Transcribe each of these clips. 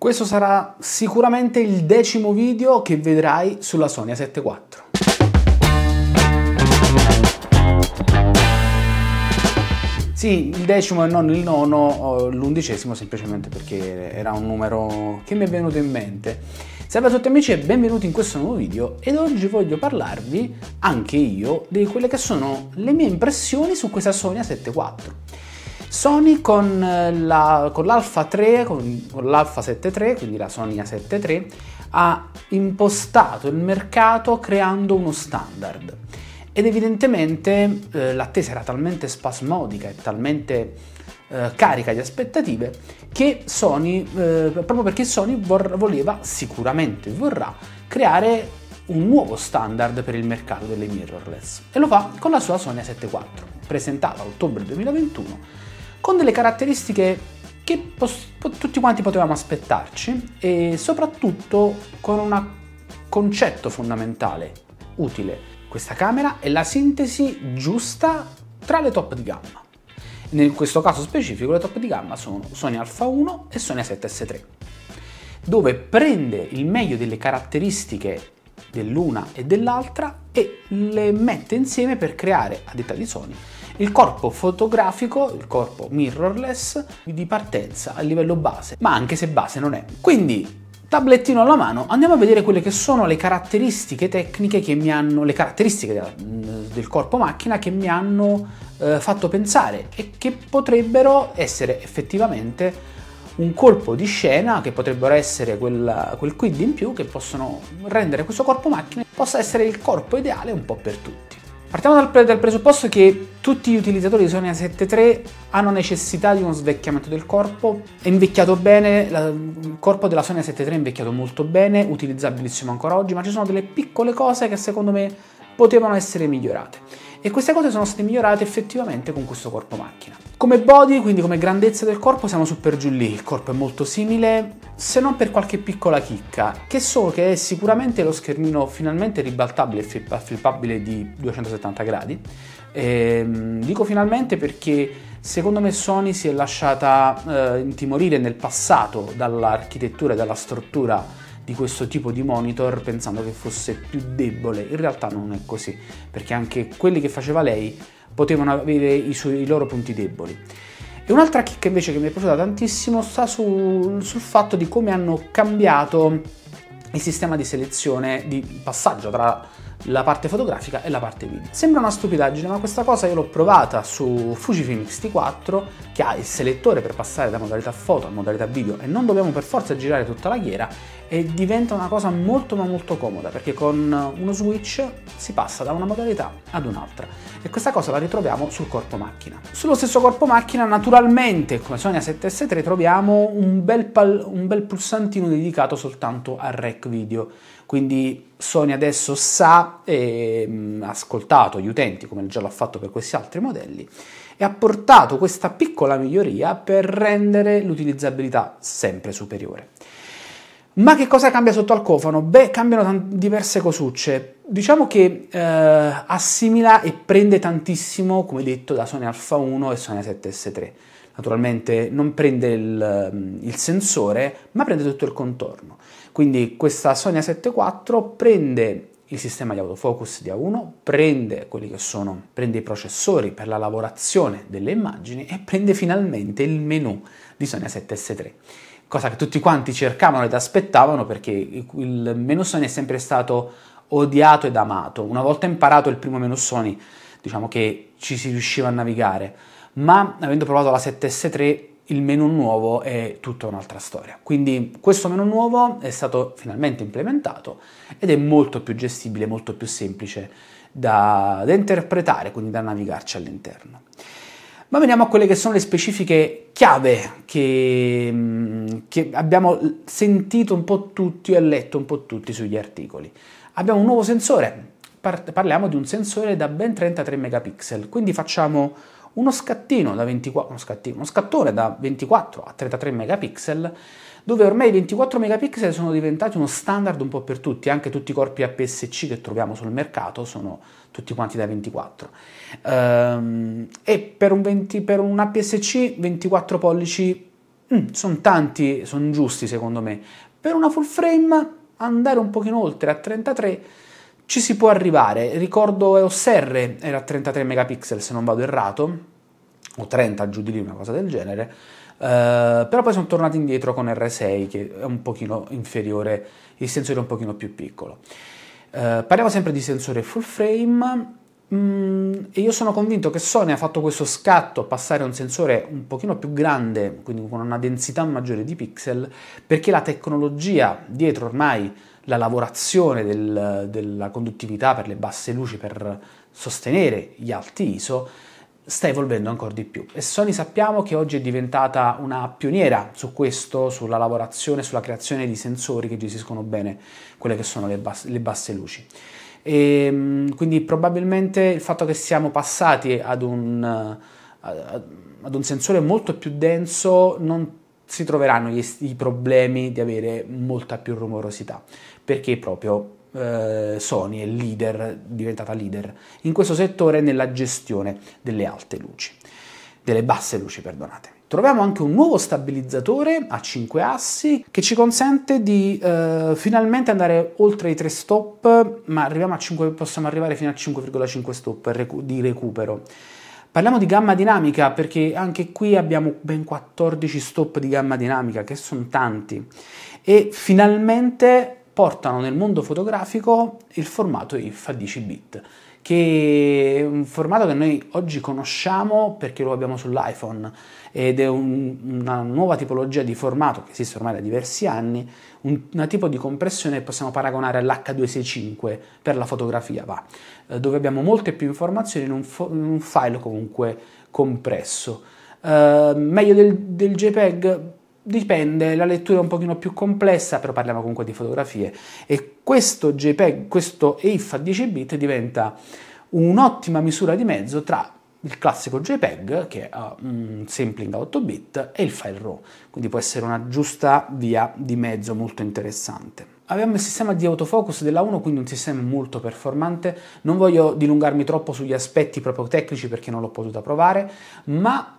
Questo sarà sicuramente il decimo video che vedrai sulla Sony A7 IV. Sì, il decimo e non il nono, l'undicesimo semplicemente perché era un numero che mi è venuto in mente. Salve a tutti amici e benvenuti in questo nuovo video ed oggi voglio parlarvi anche io di quelle che sono le mie impressioni su questa Sony A7 IV. Sony con, eh, la, con l'Alpha 3, con, con l'Alpha 73, quindi la Sony A7 ha impostato il mercato creando uno standard. Ed evidentemente eh, l'attesa era talmente spasmodica e talmente eh, carica di aspettative che Sony, eh, proprio perché Sony vor- voleva sicuramente vorrà creare un nuovo standard per il mercato delle mirrorless e lo fa con la sua Sony A74, presentata a ottobre 2021 con delle caratteristiche che pos- tutti quanti potevamo aspettarci e soprattutto con un concetto fondamentale, utile. Questa camera è la sintesi giusta tra le top di gamma. In questo caso specifico le top di gamma sono Sony Alpha 1 e Sony A7S3, dove prende il meglio delle caratteristiche dell'una e dell'altra e le mette insieme per creare, a detta di Sony, il corpo fotografico, il corpo mirrorless di partenza a livello base, ma anche se base non è. Quindi tablettino alla mano, andiamo a vedere quelle che sono le caratteristiche tecniche che mi hanno, le caratteristiche della, mm, del corpo macchina che mi hanno eh, fatto pensare e che potrebbero essere effettivamente un colpo di scena, che potrebbero essere quel, quel quid in più, che possono rendere questo corpo macchina possa essere il corpo ideale un po' per tutti. Partiamo dal, dal presupposto che tutti gli utilizzatori di Sony 73 hanno necessità di uno svecchiamento del corpo. È invecchiato bene, la, il corpo della Sony 73 è invecchiato molto bene, utilizzabilissimo ancora oggi, ma ci sono delle piccole cose che secondo me potevano essere migliorate e queste cose sono state migliorate effettivamente con questo corpo macchina. Come body, quindi come grandezza del corpo, siamo super giù lì, il corpo è molto simile, se non per qualche piccola chicca, che so che è sicuramente lo schermino finalmente ribaltabile e flippabile di 270 gradi. Ehm, dico finalmente perché secondo me Sony si è lasciata eh, intimorire nel passato dall'architettura e dalla struttura di questo tipo di monitor pensando che fosse più debole. In realtà non è così, perché anche quelli che faceva lei potevano avere i, suoi, i loro punti deboli. E un'altra chicca invece che mi è piaciuta tantissimo sta su, sul fatto di come hanno cambiato il sistema di selezione di passaggio tra la parte fotografica e la parte video. Sembra una stupidaggine, ma questa cosa io l'ho provata su Fujifilm X-T4 che ha il selettore per passare da modalità foto a modalità video e non dobbiamo per forza girare tutta la ghiera e diventa una cosa molto ma molto comoda perché con uno switch si passa da una modalità ad un'altra e questa cosa la ritroviamo sul corpo macchina. Sullo stesso corpo macchina naturalmente come Sonia 7S3 troviamo un bel, un bel pulsantino dedicato soltanto al rec video quindi Sony adesso sa, e, ehm, ha ascoltato gli utenti come già l'ha fatto per questi altri modelli e ha portato questa piccola miglioria per rendere l'utilizzabilità sempre superiore. Ma che cosa cambia sotto al cofano? Beh, cambiano diverse cosucce. Diciamo che eh, assimila e prende tantissimo, come detto, da Sony Alpha 1 e Sony 7S3 naturalmente non prende il, mm, il sensore, ma prende tutto il contorno. Quindi questa Sony A7 prende il sistema di autofocus di A1, prende quelli che sono, prende i processori per la lavorazione delle immagini e prende finalmente il menu di Sony A7S3. Cosa che tutti quanti cercavano ed aspettavano perché il menu Sony è sempre stato odiato ed amato. Una volta imparato il primo menu Sony, diciamo che ci si riusciva a navigare ma avendo provato la 7S3 il menu nuovo è tutta un'altra storia. Quindi questo menu nuovo è stato finalmente implementato ed è molto più gestibile, molto più semplice da, da interpretare, quindi da navigarci all'interno. Ma veniamo a quelle che sono le specifiche chiave che, mm, che, abbiamo sentito un po' tutti e letto un po' tutti sugli articoli. Abbiamo un nuovo sensore, parliamo di un sensore da ben 33 megapixel, quindi facciamo uno scattino da 24, uno, scattino, uno scattone da 24 a 33 megapixel dove ormai i 24 megapixel sono diventati uno standard un po' per tutti, anche tutti i corpi APS-C che troviamo sul mercato sono tutti quanti da 24. Ehm, e per un, 20, per un APS-C 24 pollici mm, sono tanti, sono giusti secondo me. Per una full frame andare un pochino oltre a 33 megapixel, ci si può arrivare. Ricordo EOS R era a 33 megapixel se non vado errato, o 30 giù di lì, una cosa del genere. Uh, però poi sono tornati indietro con R6 che è un pochino inferiore, il sensore è un pochino più piccolo. Uh, parliamo sempre di sensore full frame mm, e io sono convinto che Sony ha fatto questo scatto a passare a un sensore un pochino più grande, quindi con una densità maggiore di pixel, perché la tecnologia dietro ormai la lavorazione del, della conduttività per le basse luci per sostenere gli alti ISO sta evolvendo ancora di più e Sony sappiamo che oggi è diventata una pioniera su questo, sulla lavorazione, sulla creazione di sensori che gestiscono bene quelle che sono le, bas- le basse luci. E, ehm, quindi probabilmente il fatto che siamo passati ad un, eh, ad un sensore molto più denso non si troveranno gli, i problemi di avere molta più rumorosità, perché proprio eh, Sony è leader, diventata leader in questo settore nella gestione delle alte luci, delle basse luci, perdonate. Troviamo anche un nuovo stabilizzatore a 5 assi che ci consente di eh, finalmente andare oltre i 3 stop, ma 5, possiamo arrivare fino a 5,5 stop di recupero. Parliamo di gamma dinamica perché anche qui abbiamo ben 14 stop di gamma dinamica, che sono tanti, e finalmente portano nel mondo fotografico il formato IF a 10 bit, che è un formato che noi oggi conosciamo perché lo abbiamo sull'iPhone ed è un, una nuova tipologia di formato che esiste ormai da diversi anni, un, un tipo di compressione che possiamo paragonare all'H265 per la fotografia, va, eh, dove abbiamo molte più informazioni in un, fo- in un file comunque compresso. Eh, meglio del, del JPEG dipende, la lettura è un pochino più complessa, però parliamo comunque di fotografie e questo JPEG, questo EIF a 10 bit diventa un'ottima misura di mezzo tra il classico JPEG che ha un sampling a 8 bit e il file RAW, quindi può essere una giusta via di mezzo molto interessante. Abbiamo il sistema di autofocus della 1, quindi un sistema molto performante. Non voglio dilungarmi troppo sugli aspetti proprio tecnici perché non l'ho potuta provare, ma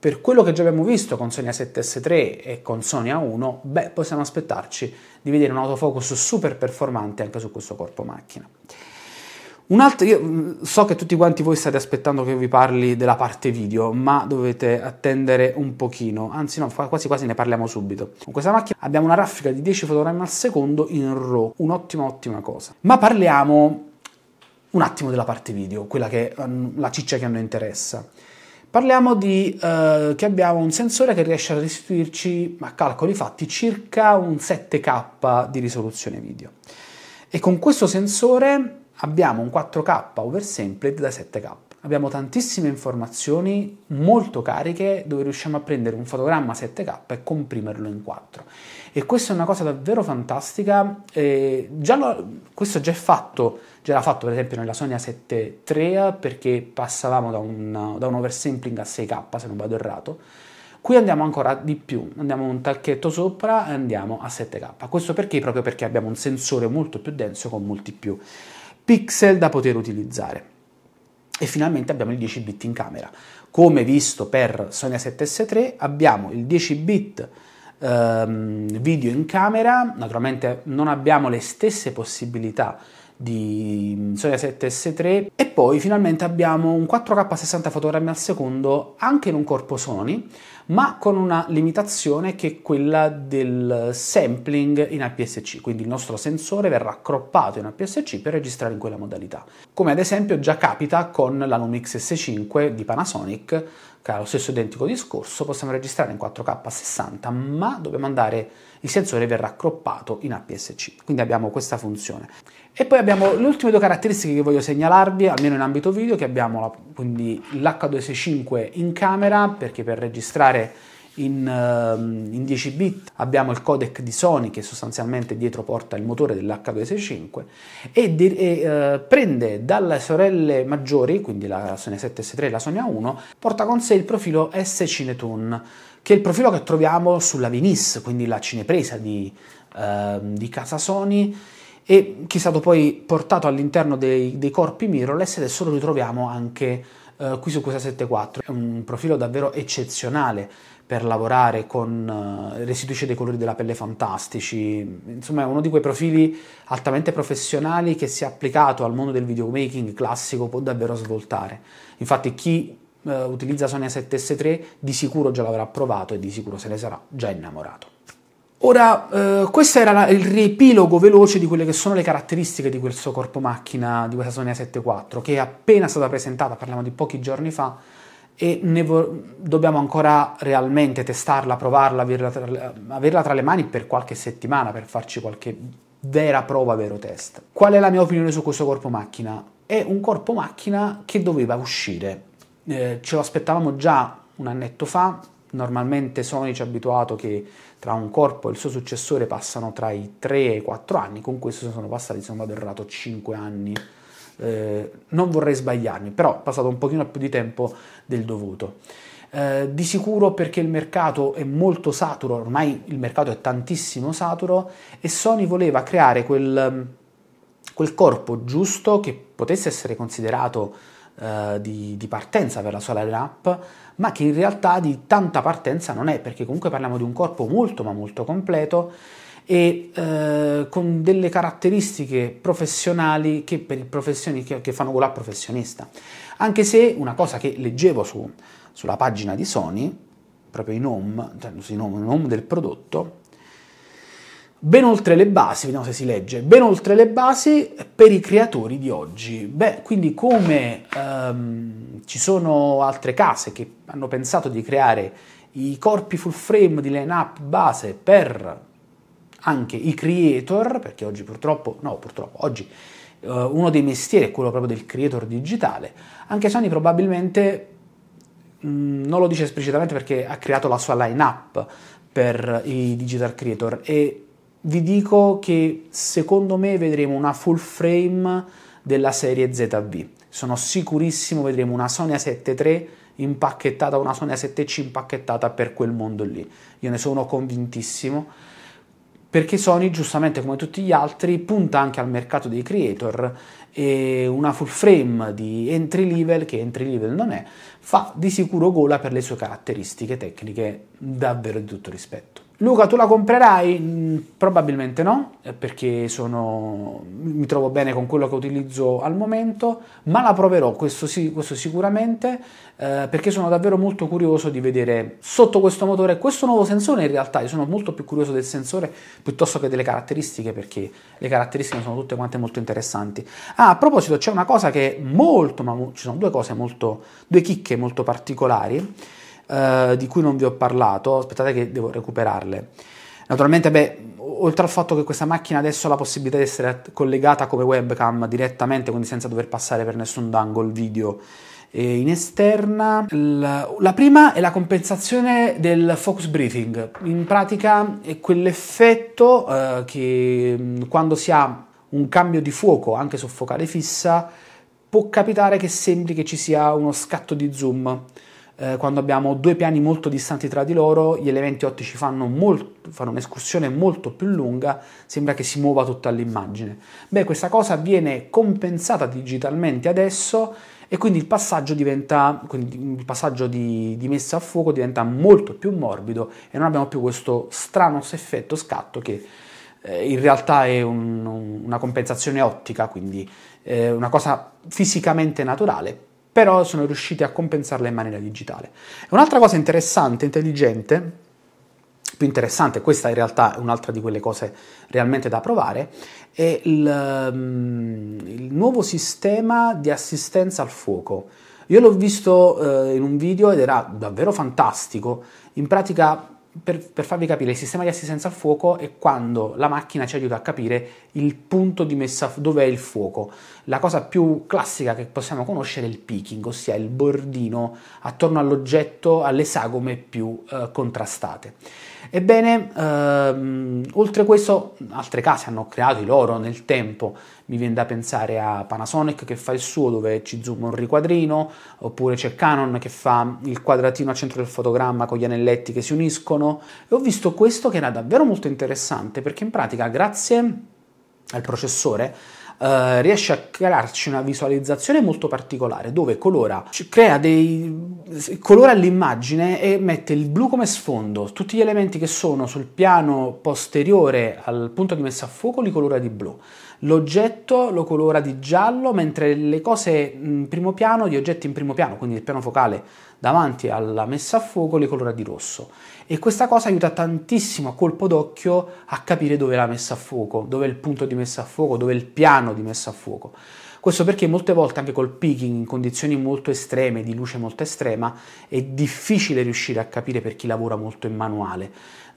per quello che già abbiamo visto con Sony A7S3 e con Sony A1, beh, possiamo aspettarci di vedere un autofocus super performante anche su questo corpo macchina. Un altro, io mm, so che tutti quanti voi state aspettando che vi parli della parte video, ma dovete attendere un pochino, anzi no, quasi quasi ne parliamo subito. Con questa macchina abbiamo una raffica di 10 fotogrammi al secondo in RAW, un'ottima ottima cosa. Ma parliamo un attimo della parte video, quella che è mm, la ciccia che a noi interessa. Parliamo di eh, che abbiamo un sensore che riesce a restituirci, a calcoli fatti, circa un 7K di risoluzione video. E con questo sensore abbiamo un 4K oversampled da 7K. Abbiamo tantissime informazioni molto cariche dove riusciamo a prendere un fotogramma 7K e comprimerlo in 4. E questa è una cosa davvero fantastica. Eh, già lo, questo già è fatto, già l'ha fatto per esempio nella Sony A7 III perché passavamo da un, da un oversampling a 6K se non vado errato. Qui andiamo ancora di più, andiamo un tacchetto sopra e andiamo a 7K. Questo perché? Proprio perché abbiamo un sensore molto più denso con molti più pixel da poter utilizzare. E finalmente abbiamo il 10 bit in camera. Come visto per Sony 7 s 3 abbiamo il 10 bit ehm, video in camera, naturalmente non abbiamo le stesse possibilità di Sony 7 s 3 e poi finalmente abbiamo un 4K 60 fotogrammi al secondo anche in un corpo Sony ma con una limitazione che è quella del sampling in APS-C, quindi il nostro sensore verrà croppato in APS-C per registrare in quella modalità, come ad esempio già capita con la Lumix S5 di Panasonic, che ha lo stesso identico discorso, possiamo registrare in 4K a 60, ma dobbiamo andare, il sensore verrà croppato in APS-C, quindi abbiamo questa funzione. E poi abbiamo le ultime due caratteristiche che voglio segnalarvi, almeno in ambito video, che abbiamo la, quindi l'H265 in camera, perché per registrare giocare in, uh, in 10 bit, abbiamo il codec di Sony che sostanzialmente dietro porta il motore dell'H265 e, di, e uh, prende dalle sorelle maggiori, quindi la Sony 7S3 e la Sony A1, porta con sé il profilo S Cinetoon, che è il profilo che troviamo sulla Venice, quindi la cinepresa di, uh, di casa Sony e che è stato poi portato all'interno dei, dei corpi mirrorless adesso lo ritroviamo anche eh, qui su questa 74. È un profilo davvero eccezionale per lavorare con eh, restituisce dei colori della pelle fantastici, insomma è uno di quei profili altamente professionali che se applicato al mondo del videomaking classico può davvero svoltare. Infatti chi eh, utilizza Sony A7S3 di sicuro già l'avrà provato e di sicuro se ne sarà già innamorato. Ora, eh, questo era la, il riepilogo veloce di quelle che sono le caratteristiche di questo corpo macchina, di questa Sonia 74, che è appena stata presentata, parliamo di pochi giorni fa, e vo- dobbiamo ancora realmente testarla, provarla, averla tra, le, averla tra le mani per qualche settimana, per farci qualche vera prova, vero test. Qual è la mia opinione su questo corpo macchina? È un corpo macchina che doveva uscire. Eh, ce lo aspettavamo già un annetto fa, Normalmente Sony ci ha abituato che tra un corpo e il suo successore passano tra i 3 e i 4 anni, con questo sono passati, se non vado errato, 5 anni. Eh, non vorrei sbagliarmi, però è passato un pochino più di tempo del dovuto. Eh, di sicuro perché il mercato è molto saturo, ormai il mercato è tantissimo saturo e Sony voleva creare quel, quel corpo giusto che potesse essere considerato eh, di, di partenza per la sua line-up, ma che in realtà di tanta partenza non è, perché comunque parliamo di un corpo molto ma molto completo e eh, con delle caratteristiche professionali che, per il professioni- che, che fanno gola professionista. Anche se una cosa che leggevo su, sulla pagina di Sony, proprio in home, in home, in home del prodotto, Ben oltre le basi, vediamo se si legge, ben oltre le basi per i creatori di oggi. Beh, quindi come ehm, ci sono altre case che hanno pensato di creare i corpi full frame di line-up base per anche i creator, perché oggi purtroppo, no purtroppo, oggi eh, uno dei mestieri è quello proprio del creator digitale, anche Sony probabilmente mh, mm, non lo dice esplicitamente perché ha creato la sua line-up per i digital creator e vi dico che secondo me vedremo una full frame della serie ZV. Sono sicurissimo vedremo una Sony A7 III impacchettata, una Sony A7C impacchettata per quel mondo lì. Io ne sono convintissimo. Perché Sony, giustamente come tutti gli altri, punta anche al mercato dei creator e una full frame di entry level, che entry level non è, fa di sicuro gola per le sue caratteristiche tecniche davvero di tutto rispetto. Luca, tu la comprerai? Mm, probabilmente no, eh, perché sono, mi trovo bene con quello che utilizzo al momento, ma la proverò, questo, sì, questo sicuramente, eh, perché sono davvero molto curioso di vedere sotto questo motore questo nuovo sensore. In realtà io sono molto più curioso del sensore piuttosto che delle caratteristiche, perché le caratteristiche sono tutte quante molto interessanti. Ah, a proposito, c'è una cosa che è molto, ma ci sono due cose molto, due chicche molto particolari eh, di cui non vi ho parlato, aspettate che devo recuperarle. Naturalmente, beh, oltre al fatto che questa macchina adesso ha la possibilità di essere collegata come webcam direttamente, quindi senza dover passare per nessun dangle video e in esterna. La prima è la compensazione del focus briefing, in pratica è quell'effetto eh, che mm, quando si ha un cambio di fuoco anche su focale fissa può capitare che sembri che ci sia uno scatto di zoom eh, quando abbiamo due piani molto distanti tra di loro, gli elementi ottici fanno, molto, fanno un'escursione molto più lunga, sembra che si muova tutta l'immagine. Beh, questa cosa viene compensata digitalmente adesso e quindi il passaggio, diventa, quindi il passaggio di, di, messa a fuoco diventa molto più morbido e non abbiamo più questo strano effetto scatto che eh, in realtà è un, una compensazione ottica, quindi eh, una cosa fisicamente naturale, però sono riusciti a compensarla in maniera digitale. Un'altra cosa interessante, intelligente, più interessante, questa in realtà è un'altra di quelle cose realmente da provare, è il, ehm, il nuovo sistema di assistenza al fuoco. Io l'ho visto uh, in un video ed era davvero fantastico. In pratica per, per, farvi capire, il sistema di assistenza al fuoco è quando la macchina ci aiuta a capire il punto di messa dove è il fuoco. La cosa più classica che possiamo conoscere è il peaking, ossia il bordino attorno all'oggetto, alle sagome più eh, contrastate. Ebbene, ehm, oltre a questo, altre case hanno creato i loro nel tempo. Mi viene da pensare a Panasonic che fa il suo dove ci zoom un riquadrino, oppure c'è Canon che fa il quadratino al centro del fotogramma con gli anelletti che si uniscono sono. E ho visto questo che era davvero molto interessante perché in pratica grazie al processore Uh, riesce a crearci una visualizzazione molto particolare dove colora, crea dei, colora l'immagine e mette il blu come sfondo, tutti gli elementi che sono sul piano posteriore al punto di messa a fuoco li colora di blu, l'oggetto lo colora di giallo, mentre le cose in primo piano, gli oggetti in primo piano, quindi il piano focale davanti alla messa a fuoco, li colora di rosso. E questa cosa aiuta tantissimo a colpo d'occhio a capire dove è la messa a fuoco, dove è il punto di messa a fuoco, dove è il piano di messa a fuoco. Questo perché molte volte anche col picking in condizioni molto estreme, di luce molto estrema, è difficile riuscire a capire per chi lavora molto in manuale.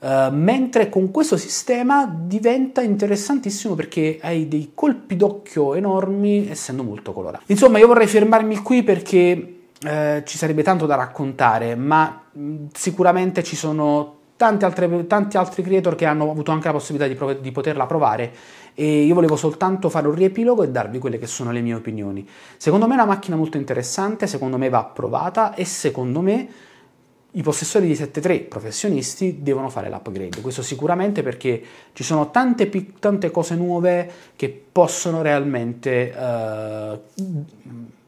Eh, mentre con questo sistema diventa interessantissimo perché hai dei colpi d'occhio enormi essendo molto colorato. Insomma, io vorrei fermarmi qui perché uh, ci sarebbe tanto da raccontare, ma mh, sicuramente ci sono tanti altri, tanti altri creator che hanno avuto anche la possibilità di, prov- di, poterla provare e io volevo soltanto fare un riepilogo e darvi quelle che sono le mie opinioni. Secondo me è una macchina molto interessante, secondo me va provata e secondo me i possessori di 7.3 professionisti devono fare l'upgrade. Questo sicuramente perché ci sono tante, tante cose nuove che possono realmente eh,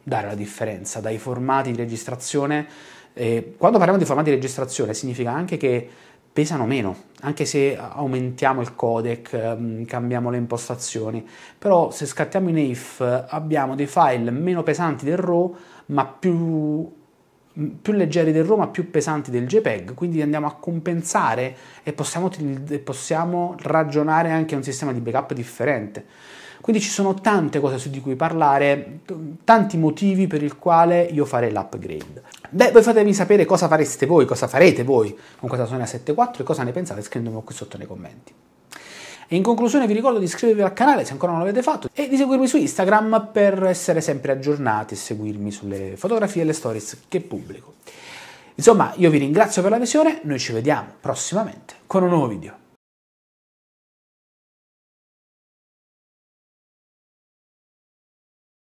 dare la differenza, dai formati di registrazione. E quando parliamo di formati di registrazione significa anche che pesano meno, anche se aumentiamo il codec, ehm, cambiamo le impostazioni, però se scattiamo in AIF abbiamo dei file meno pesanti del RAW ma più più leggeri del Roma, più pesanti del JPEG, quindi andiamo a compensare e possiamo, possiamo ragionare anche a un sistema di backup differente. Quindi ci sono tante cose su di cui parlare, tanti motivi per il quale io farei l'upgrade. Beh, voi fatemi sapere cosa fareste voi, cosa farete voi con questa Sony A74 e cosa ne pensate scrivendomi qui sotto nei commenti. E in conclusione vi ricordo di iscrivervi al canale se ancora non l'avete fatto e di seguirmi su Instagram per essere sempre aggiornati e seguirmi sulle fotografie e le stories che pubblico. Insomma, io vi ringrazio per la visione, noi ci vediamo prossimamente con un nuovo video.